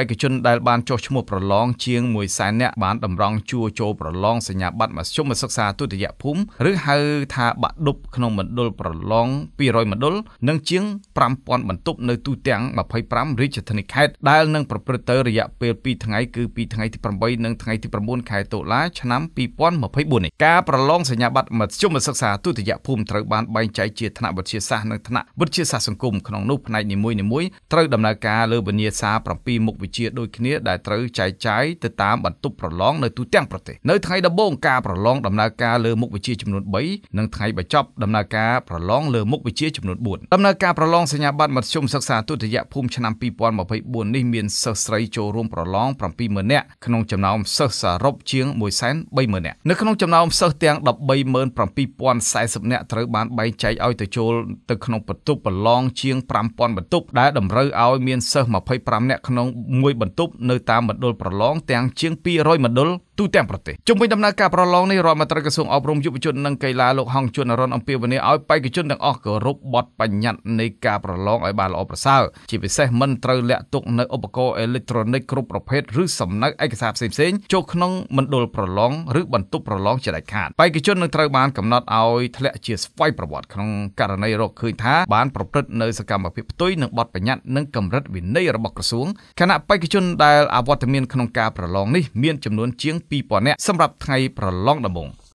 បេក្ខជនដែលបានចុះឈ្មោះប្រឡងជាង100,000នាក់បានតម្រង់ជួរចូលប្រឡងសញ្ញាបត្រមធ្យមសិក្សាទុតិយភូមិឬហៅថាបាក់ឌុបក្នុងមណ្ឌលប្រឡង200មណ្ឌលនិងជាង5000បន្ទប់នៅទូទាំង25រាជធានីខេត្តដែលនឹងប្រព្រឹត្តទៅរយៈពេល2ថ្ងៃគឺពីថ្ងៃទី8និងថ្ងៃទី9ខែតុលាឆ្នាំ2024នេះការប្រឡងសញ្ញាបត្រមធ្យមសិក្សាទុតិយភូមិត្រូវបានបែងចែកជាថ្នាក់វិទ្យាសាស្ត្រនិងថ្នាក់វិទ្យាសាស្ត្រសង្គមក្នុងនោះផ្នែកនីមួយៗត្រូវដំណើរការលើវិញ្ញាសា7មុខវិវិជាដូចគ្នាដែលត្រូវចែកចាយទៅតាមបន្ទប់ប្រឡងនៅទូទាំងប្រទេសនៅថ្ងៃដំបូងការប្រឡងដំណើរការលើមុខវិជ្ជាចំនួន3និងថ្ងៃបញ្ចប់ដំណើរការប្រឡងលើមុខវិជ្ជាចំនួន4ដំណើរការប្រឡងសញ្ញាបត្រមធ្យមសិក្សាទុតិយភូមិឆ្នាំ2024នេះមានសិស្សស្រីចូលរួមប្រឡង70000នាក់ក្នុងចំណោមសិស្សសរុបជាង130,000នាក់នៅក្នុងចំណោមសិស្សទាំង137,040នាក់ត្រូវបានបែងចែកឲ្យទៅចូលទៅក្នុងបន្ទប់ប្រឡងជាង5000បន្ទប់ដែលតម្រូវឲ្យមានសិស្ស25នាក់ក្នុងមួយបន្ទប់នៅតាមមណ្ឌលប្រឡងទាំងជាង200មណ្ឌលទូទាំងប្រទេសជុំវិញដំណើរការប្រឡងនេះរដ្ឋមន្ត្រីក្រសួងអប់រំយុវជននិងកីឡាលោកហងជុនរនអំពាវនាវឲ្យបេក្ខជនទាំងអស់គោរពបទបញ្ញត្តិនៃការប្រឡងឲ្យបានល្អប្រសើរជាពិសេសមិនត្រូវលាក់ទុកនៅឧបករណ៍អេເລັກត្រូនិកគ្រប់ប្រភេទឬសំណៅឯកសារផ្សេងៗចូលក្នុងមណ្ឌលប្រឡងឬបន្ទប់ប្រឡងជាដាច់ខាតបេក្ខជននឹងត្រូវបានកំណត់ឲ្យធ្លាក់ជាស្វ័យប្រវត្តិក្នុងករណីរកឃើញថា បានប្រព្រឹត្តនៅសកម្មភាពផ្ទុយនឹងបទបញ្ញត្តិនិងកម្រិតវិន័យរបស់ក្រសួងគណៈបេក្ខជនដែលអវត្តមានក្នុងការប្រឡងនេះមានចំនួនជាង2000នាក់សម្រាប់ថ្ងៃប្រឡងដំបូង។